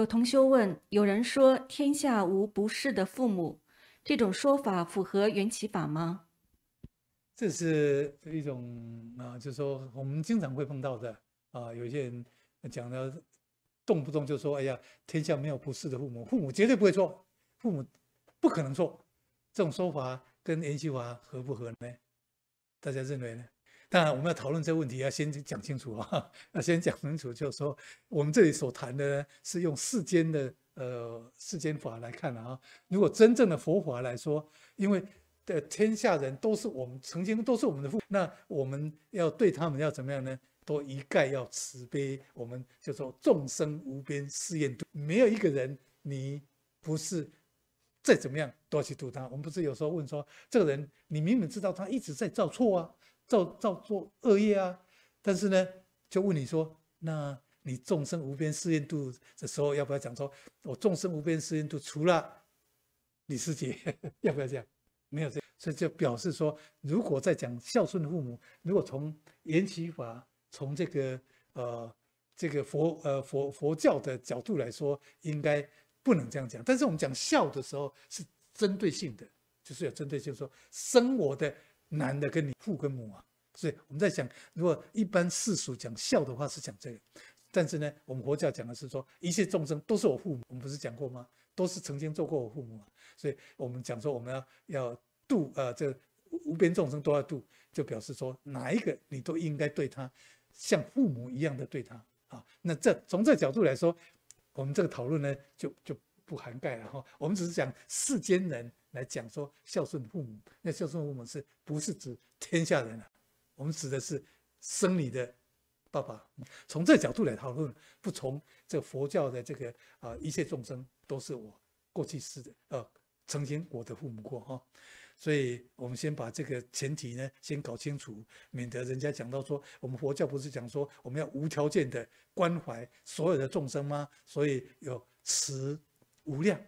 有同修问：有人说“天下无不是的父母”，这种说法符合缘起法吗？这是一种啊，就是说我们经常会碰到的啊。有些人讲的，动不动就说：“哎呀，天下没有不是的父母，父母绝对不会错，父母不可能错。”这种说法跟缘起法合不合呢？大家认为呢？当然，我们要讨论这个问题，要先讲清楚啊。要先讲清楚，就是说，我们这里所谈的呢，是用世间的呃世间法来看的啊。如果真正的佛法来说，因为的天下人都是我们曾经都是我们的父，那我们要对他们要怎么样呢？都一概要慈悲。我们就说众生无边誓愿度，没有一个人你不是再怎么样要去度他。我们不是有时候问说，这个人你明明知道他一直在造错啊。造造作恶业啊！但是呢，就问你说，那你众生无边誓愿度的时候，要不要讲说，我众生无边誓愿度，除了李师姐，要不要这样？没有这样，所以就表示说，如果在讲孝顺的父母，如果从延禧法，从这个呃这个佛呃佛佛教的角度来说，应该不能这样讲。但是我们讲孝的时候，是针对性的，就是有针对性说生我的。男的跟你父跟母啊，所以我们在讲，如果一般世俗讲孝的话是讲这个，但是呢，我们佛教讲的是说一切众生都是我父母，我们不是讲过吗？都是曾经做过我父母，所以我们讲说我们要要度啊，这无边众生都要度，就表示说哪一个你都应该对他像父母一样的对他啊，那这从这角度来说，我们这个讨论呢就就。不涵盖了哈，我们只是讲世间人来讲说孝顺父母。那孝顺父母是不是指天下人啊？我们指的是生你的爸爸。从这角度来讨论，不从这佛教的这个啊，一切众生都是我过去世的呃，曾经我的父母过哈。所以我们先把这个前提呢先搞清楚，免得人家讲到说，我们佛教不是讲说我们要无条件的关怀所有的众生吗？所以有慈。无量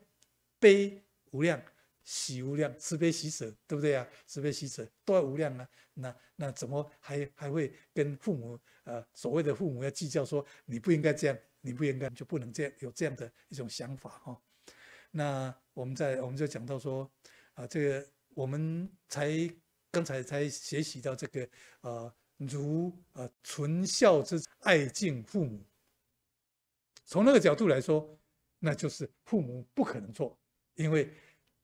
悲无量喜无量，慈悲喜舍，对不对啊？慈悲喜舍都要无量啊。那那怎么还还会跟父母呃所谓的父母要计较说你不应该这样，你不应该就不能这样？有这样的一种想法哈。那我们在我们就讲到说啊，这个我们才刚才才学习到这个呃如呃存孝之爱敬父母，从那个角度来说。那就是父母不可能做，因为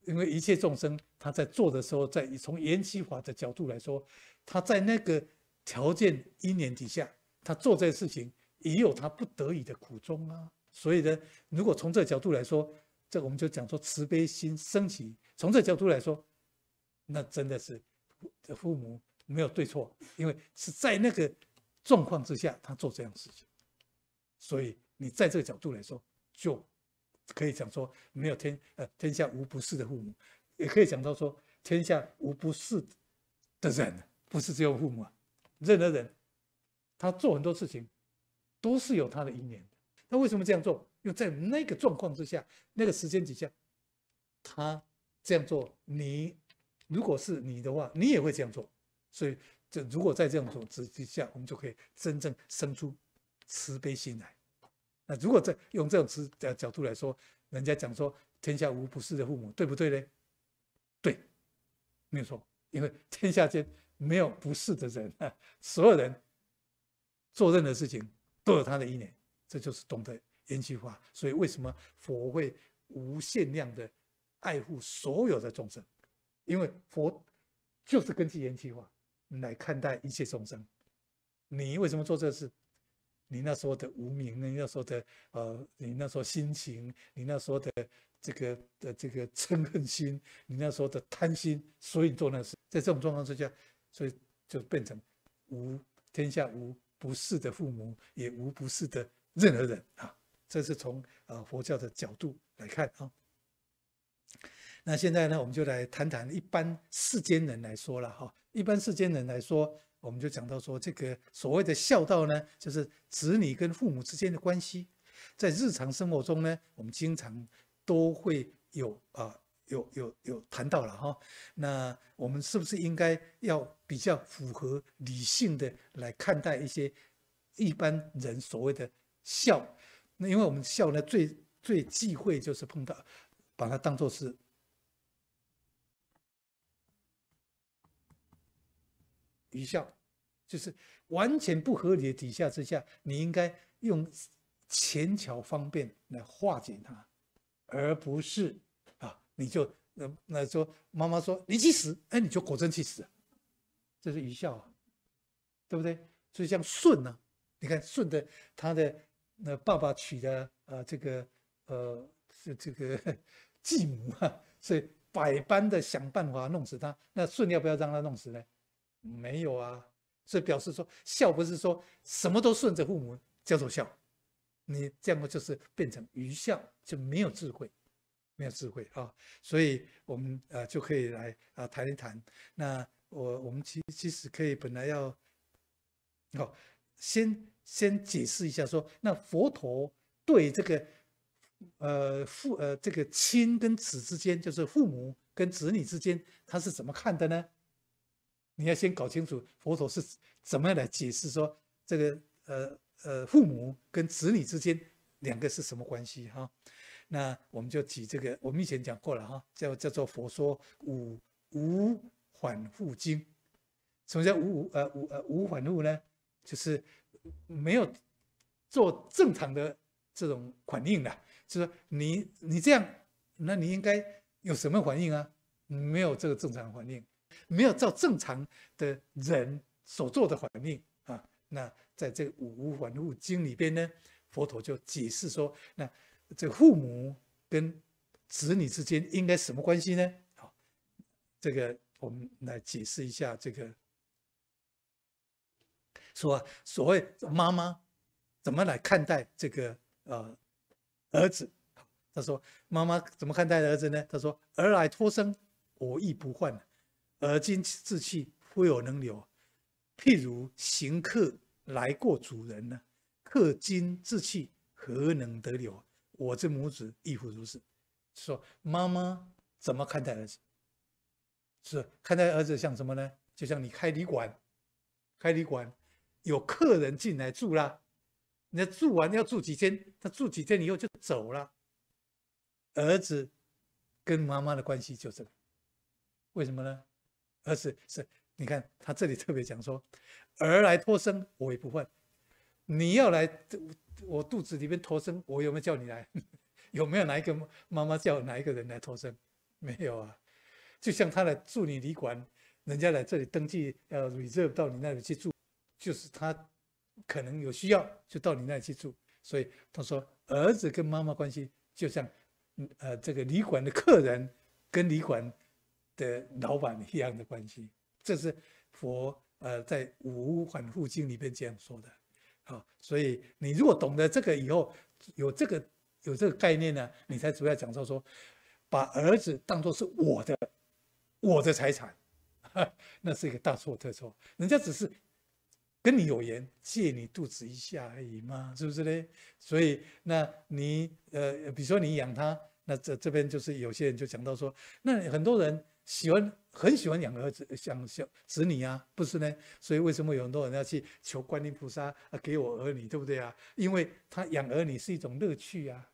因为一切众生他在做的时候，在从延期法的角度来说，他在那个条件因缘底下，他做在事情也有他不得已的苦衷啊。所以呢，如果从这角度来说，这我们就讲说慈悲心升起。从这角度来说，那真的是父父母没有对错，因为是在那个状况之下他做这样的事情，所以你在这个角度来说就。可以讲说，没有天，呃，天下无不是的父母，也可以讲到说，天下无不是的人，不是只有父母，啊，任何人，他做很多事情，都是有他的因缘。他为什么这样做？又在那个状况之下，那个时间底下，他这样做，你如果是你的话，你也会这样做。所以，这如果在这样做之下，我们就可以真正生出慈悲心来。那如果这用这种词的角度来说，人家讲说天下无不是的父母，对不对呢？对，没有错，因为 天下间没有不是的人，所有人做任何事情都有他的意念，这就是懂得延起法。所以为什么佛会无限量的爱护所有的众生？因为佛就是根据延起法来看待一切众生。你为什么做这事？你那时候的无名呢？时候的呃，你那时候心情，你那时候的这个的这个嗔恨心，你那时候的贪心，所以你做那事。在这种状况之下，所以就变成无天下无不是的父母，也无不是的任何人啊。这是从呃佛教的角度来看啊。那现在呢，我们就来谈谈一般世间人来说了哈。一般世间人来说。我们就讲到说，这个所谓的孝道呢，就是子女跟父母之间的关系，在日常生活中呢，我们经常都会有啊，有有有谈到了哈。那我们是不是应该要比较符合理性的来看待一些一般人所谓的孝？那因为我们孝呢，最最忌讳就是碰到把它当做是愚孝。就是完全不合理的底下之下，你应该用权巧方便来化解它，而不是啊，你就那那说妈妈说你去死，哎，你就果真去死，这是愚孝啊，对不对？所以像舜呢，你看舜的他的那爸爸娶的呃这个呃是这个 继母啊，所以百般的想办法弄死他，那舜要不要让他弄死呢？没有啊。所以表示说孝不是说什么都顺着父母叫做孝，你这样不就是变成愚孝，就没有智慧，没有智慧啊！所以我们呃就可以来啊谈一谈。那我我们其其实可以本来要，好先先解释一下说，那佛陀对这个呃父呃这个亲跟子之间，就是父母跟子女之间，他是怎么看的呢？你要先搞清楚佛陀是怎么样来解释说这个呃呃父母跟子女之间两个是什么关系哈？那我们就提这个，我们以前讲过了哈，叫叫做《佛说五无反复经》。什么叫五五呃五呃五反复呢？就是没有做正常的这种反应的，就是你你这样，那你应该有什么反应啊？没有这个正常反应。没有照正常的人所做的反应啊，那在这五无反物经里边呢，佛陀就解释说，那这父母跟子女之间应该什么关系呢？好，这个我们来解释一下这个，说所谓妈妈怎么来看待这个呃儿子？他说妈妈怎么看待儿子呢？他说儿来托生，我亦不患啊，而今志气，夫有能留？譬如行客来过主人呢，客今志气何能得留？我这母子亦复如是。说妈妈怎么看待儿子？是看待儿子像什么呢？就像你开旅馆，开旅馆有客人进来住啦，那住完要住几天？他住几天以后就走了。儿子跟妈妈的关系就这个，为什么呢？而是是，你看他这里特别讲说，儿来托生，我也不问。你要来，我肚子里面托生，我有没有叫你来？有没有哪一个妈妈叫哪一个人来托生？没有啊。就像他来住你旅馆，人家来这里登记，呃，reserve 到你那里去住，就是他可能有需要就到你那里去住。所以他说，儿子跟妈妈关系就像呃，这个旅馆的客人跟旅馆。的老板一样的关系，这是佛呃在五反复经里边这样说的，好，所以你如果懂得这个以后，有这个有这个概念呢，你才主要讲到说，把儿子当做是我的，我的财产，那是一个大错特错，人家只是跟你有缘，借你肚子一下而已嘛，是不是呢？所以那你呃，比如说你养他，那这这边就是有些人就讲到说，那很多人。喜欢很喜欢养儿子，想想子女啊，不是呢？所以为什么有很多人要去求观音菩萨啊，给我儿女，对不对啊？因为他养儿女是一种乐趣呀，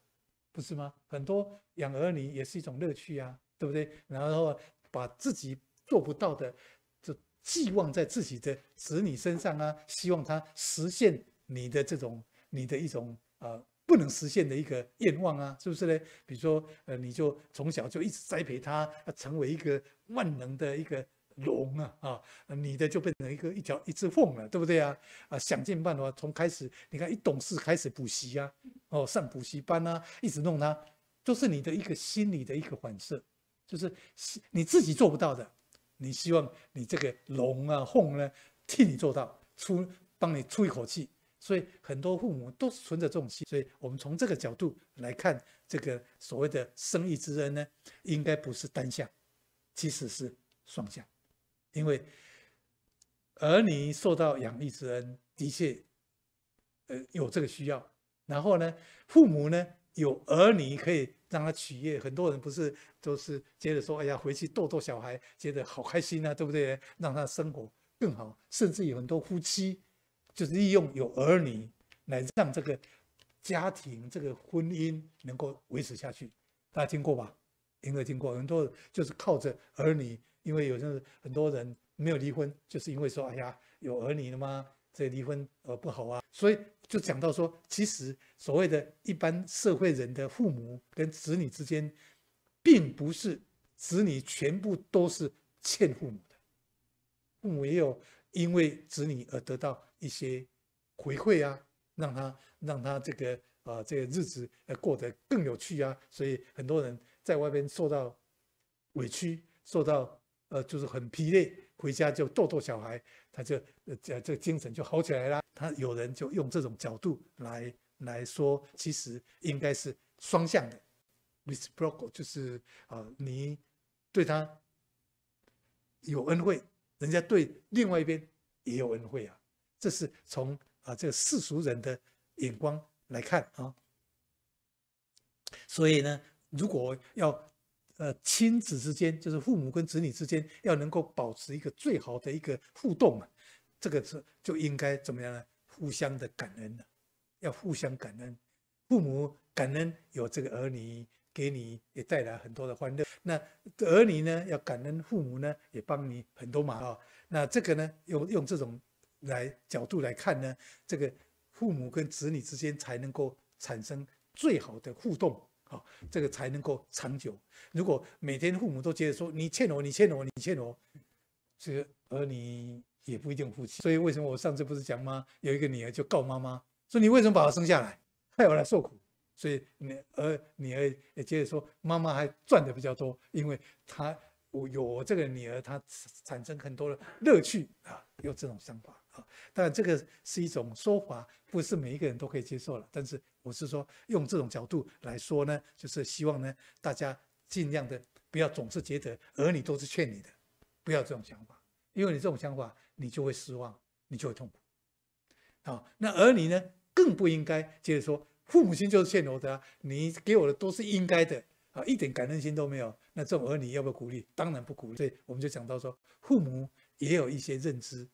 不是吗？很多养儿女也是一种乐趣呀，对不对？然后把自己做不到的，就寄望在自己的子女身上啊，希望他实现你的这种，你的一种呃。不能实现的一个愿望啊，是不是呢？比如说，呃，你就从小就一直栽培他，成为一个万能的一个龙啊，啊，你的就变成一个一条一只凤了，对不对啊？啊，想尽办法，从开始，你看一懂事开始补习呀，哦，上补习班啊，一直弄他，就是你的一个心理的一个反射，就是你自己做不到的，你希望你这个龙啊凤呢替你做到，出帮你出一口气。所以很多父母都是存着这种心，所以我们从这个角度来看，这个所谓的生育之恩呢，应该不是单向，其实是双向，因为儿女受到养育之恩，的确，呃，有这个需要。然后呢，父母呢，有儿女可以让他取悦，很多人不是都是接着说，哎呀，回去逗逗小孩，觉得好开心啊，对不对？让他生活更好，甚至有很多夫妻。就是利用有儿女来让这个家庭、这个婚姻能够维持下去。大家听过吧？应该听过很多，就是靠着儿女。因为有些人很多人没有离婚，就是因为说：“哎呀，有儿女了嘛，这离婚呃不好啊。”所以就讲到说，其实所谓的一般社会人的父母跟子女之间，并不是子女全部都是欠父母的，父母也有因为子女而得到。一些回馈啊，让他让他这个啊，这个日子过得更有趣啊。所以很多人在外边受到委屈，受到呃，就是很疲累，回家就逗逗小孩，他就这这精神就好起来了。他有人就用这种角度来来说，其实应该是双向的，reciprocal 就是啊，你对他有恩惠，人家对另外一边也有恩惠啊。这是从啊这个世俗人的眼光来看啊，所以呢，如果要呃亲子之间，就是父母跟子女之间，要能够保持一个最好的一个互动啊，这个是就应该怎么样呢？互相的感恩啊，要互相感恩，父母感恩有这个儿女给你也带来很多的欢乐，那儿女呢要感恩父母呢，也帮你很多忙啊，那这个呢用用这种。来角度来看呢，这个父母跟子女之间才能够产生最好的互动啊，这个才能够长久。如果每天父母都觉得说你欠我，你欠我，你欠我，这个而你也不一定付出。所以为什么我上次不是讲吗？有一个女儿就告妈妈说你为什么把我生下来，害我来受苦？所以女儿女儿也觉得说妈妈还赚的比较多，因为她我有我这个女儿，她产生很多的乐趣啊，有这种想法。当然，这个是一种说法，不是每一个人都可以接受了。但是，我是说用这种角度来说呢，就是希望呢，大家尽量的不要总是觉得儿女都是欠你的，不要这种想法，因为你这种想法，你就会失望，你就会痛苦。好，那儿女呢，更不应该接着说，父母亲就是欠我的，你给我的都是应该的，啊，一点感恩心都没有。那这种儿女要不要鼓励？当然不鼓励。所以我们就讲到说，父母也有一些认知。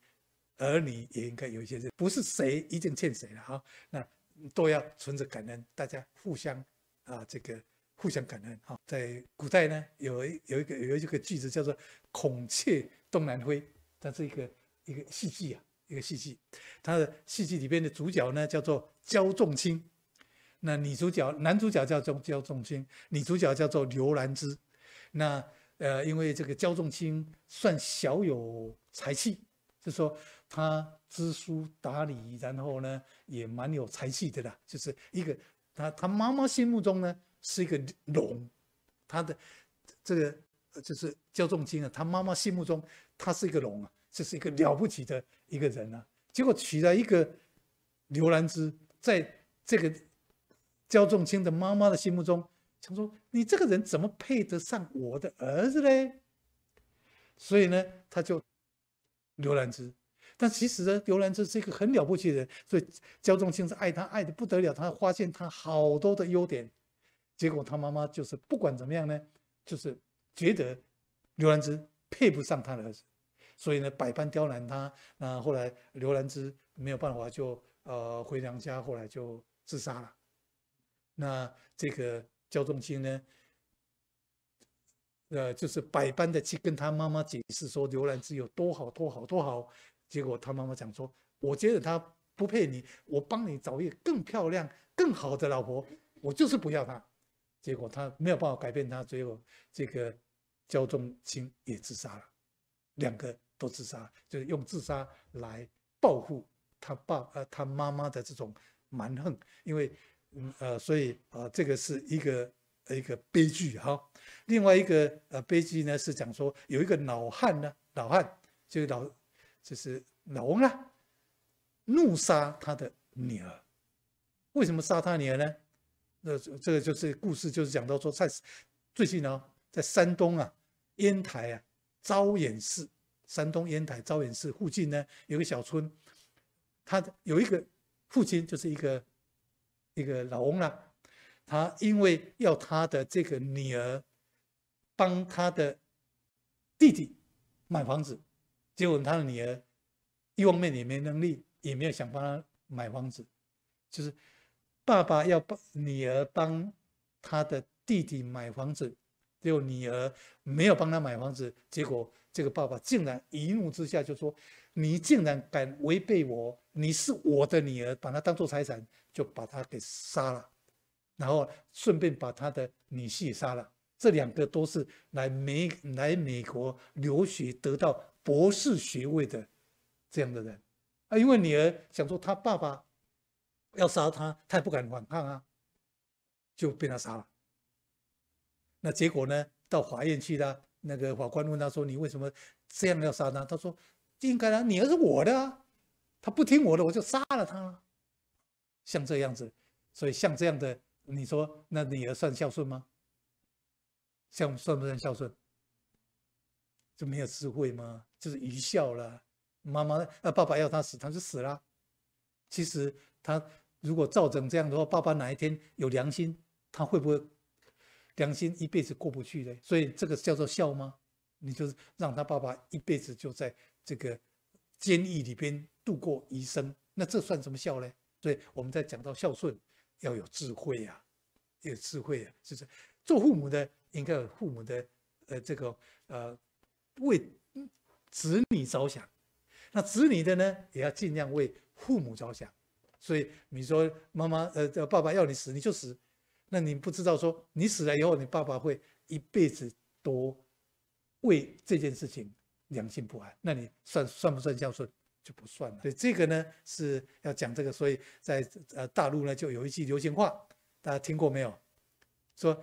儿女也应该有一些人，不是谁一定欠谁了啊，那都要存着感恩，大家互相啊，这个互相感恩啊。在古代呢，有有一个有一个句子叫做“孔雀东南飞”，它是一个一个戏剧啊，一个戏剧。它的戏剧里边的主角呢叫做焦仲卿，那女主角男主角叫做焦仲卿，女主角叫做刘兰芝。那呃，因为这个焦仲卿算小有才气，就说。他知书达理，然后呢，也蛮有才气的啦。就是一个他，他妈妈心目中呢是一个龙，他的这个就是焦仲卿啊，他妈妈心目中他是一个龙啊，这是一个了不起的一个人啊。结果娶了一个刘兰芝，在这个焦仲卿的妈妈的心目中，想说你这个人怎么配得上我的儿子嘞？所以呢，他就刘兰芝。但其实呢，刘兰芝是一个很了不起的人，所以焦仲卿是爱她，爱的不得了，他发现她好多的优点，结果他妈妈就是不管怎么样呢，就是觉得刘兰芝配不上他的儿子，所以呢，百般刁难他。那后来刘兰芝没有办法，就呃回娘家，后来就自杀了。那这个焦仲卿呢，呃，就是百般的去跟他妈妈解释，说刘兰芝有多好，多好，多好。结果他妈妈讲说：“我觉得他不配你，我帮你找一个更漂亮、更好的老婆，我就是不要他。”结果他没有办法改变，他最后这个焦仲卿也自杀了，两个都自杀，就是用自杀来报复他爸呃他妈妈的这种蛮横。因为嗯呃，所以啊，这个是一个一个悲剧哈。另外一个呃悲剧呢是讲说有一个老汉呢，老汉就老。就是老翁啊，怒杀他的女儿。为什么杀他女儿呢？那这个就是故事，就是讲到说，在最近哦，在山东啊，烟台啊，招远市，山东烟台招远市附近呢，有个小村，他有一个父亲，就是一个一个老翁啊，他因为要他的这个女儿帮他的弟弟买房子。结果他的女儿一方面也没能力，也没有想帮他买房子，就是爸爸要帮女儿帮他的弟弟买房子，结果女儿没有帮他买房子。结果这个爸爸竟然一怒之下就说：“你竟然敢违背我！你是我的女儿，把她当做财产，就把她给杀了，然后顺便把他的女婿杀了。这两个都是来美来美国留学得到。”博士学位的这样的人，啊，因为女儿想说他爸爸要杀他，他也不敢反抗啊，就被他杀了。那结果呢？到法院去了，那个法官问他说：“你为什么这样要杀他？”他说：“应该啊，女儿是我的，啊，他不听我的，我就杀了他。”像这样子，所以像这样的，你说那女儿算孝顺吗？像算不算孝顺？就没有智慧吗？就是愚孝了，妈妈呃，爸爸要他死，他就死了。其实他如果造成这样的话，爸爸哪一天有良心，他会不会良心一辈子过不去的？所以这个叫做孝吗？你就让他爸爸一辈子就在这个监狱里边度过一生，那这算什么孝呢？所以我们在讲到孝顺，要有智慧啊，有智慧啊，就是做父母的应该有父母的呃这个呃为。子女着想，那子女的呢，也要尽量为父母着想。所以你说妈妈，呃，爸爸要你死，你就死。那你不知道说你死了以后，你爸爸会一辈子都为这件事情良心不安。那你算算不算孝顺就不算了。所以这个呢是要讲这个。所以在呃大陆呢，就有一句流行话，大家听过没有？说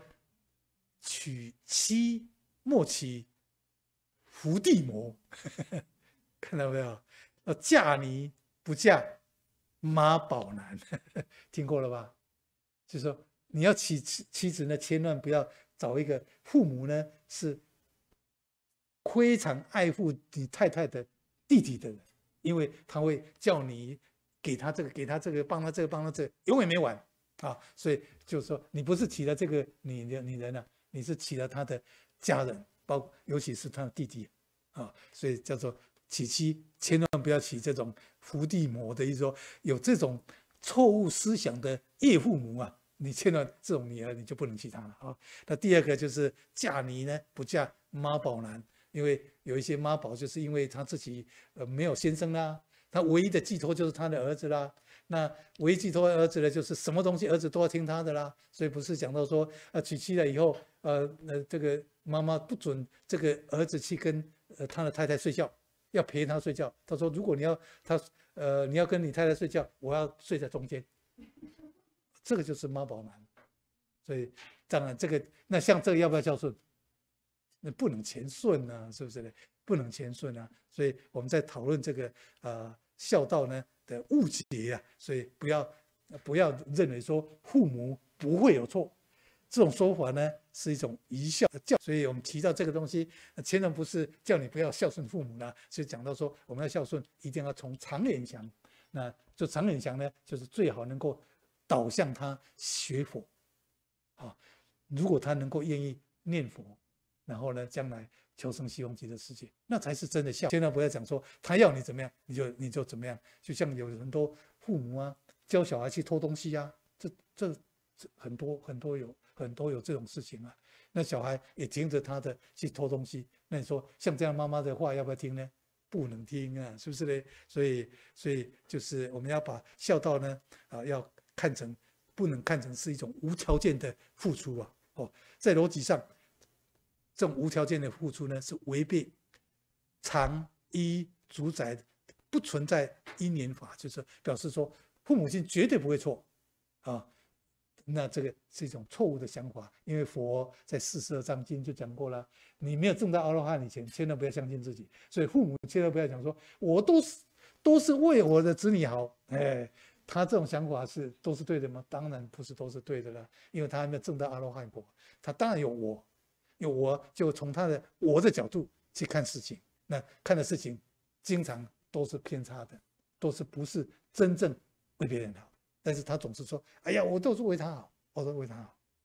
娶妻莫娶。伏地魔，看到没有？要嫁你不嫁妈宝男，听过了吧？就是说，你要娶妻妻子呢，千万不要找一个父母呢是非常爱护你太太的弟弟的人，因为他会叫你给他这个，给他这个，帮他这个，帮他这，永远没完啊！所以就是说，你不是娶了这个女女人啊，你是娶了他的家人。包尤其是他的弟弟，啊，所以叫做娶妻千万不要娶这种伏地魔的，意思说有这种错误思想的岳父母啊，你见到这种女儿你就不能娶她了啊。那第二个就是嫁你呢不嫁妈宝男，因为有一些妈宝就是因为他自己呃没有先生啦，他唯一的寄托就是他的儿子啦，那唯一寄托儿子呢就是什么东西儿子都要听他的啦，所以不是讲到说呃娶妻了以后呃那这个。妈妈不准这个儿子去跟呃他的太太睡觉，要陪他睡觉。他说：“如果你要他，呃，你要跟你太太睡觉，我要睡在中间。”这个就是妈宝男。所以当然，这个那像这个要不要孝顺？那不能全顺啊，是不是呢？不能全顺啊。所以我们在讨论这个呃孝道呢的误解啊，所以不要不要认为说父母不会有错。这种说法呢是一种愚孝的教，所以我们提到这个东西，前人不是叫你不要孝顺父母啦，是讲到说我们要孝顺，一定要从长远想。那就长远想呢，就是最好能够导向他学佛，啊，如果他能够愿意念佛，然后呢，将来求生西方极乐世界，那才是真的孝。千万不要讲说他要你怎么样，你就你就怎么样，就像有很多父母啊，教小孩去偷东西呀，这这这很多很多有。很多有这种事情啊，那小孩也听着他的去偷东西，那你说像这样妈妈的话要不要听呢？不能听啊，是不是呢？所以，所以就是我们要把孝道呢，啊，要看成不能看成是一种无条件的付出啊。哦，在逻辑上，这种无条件的付出呢，是违背常依主宰，不存在因缘法，就是表示说父母亲绝对不会错啊。那这个是一种错误的想法，因为佛在四十二章经就讲过了，你没有证到阿罗汉以前，千万不要相信自己。所以父母千万不要讲说，我都是都是为我的子女好。哎，他这种想法是都是对的吗？当然不是都是对的啦，因为他还没有证到阿罗汉果，他当然有我，有我就从他的我的角度去看事情，那看的事情经常都是偏差的，都是不是真正为别人好。但是他总是说：“哎呀，我都是为他好，我都为他好。”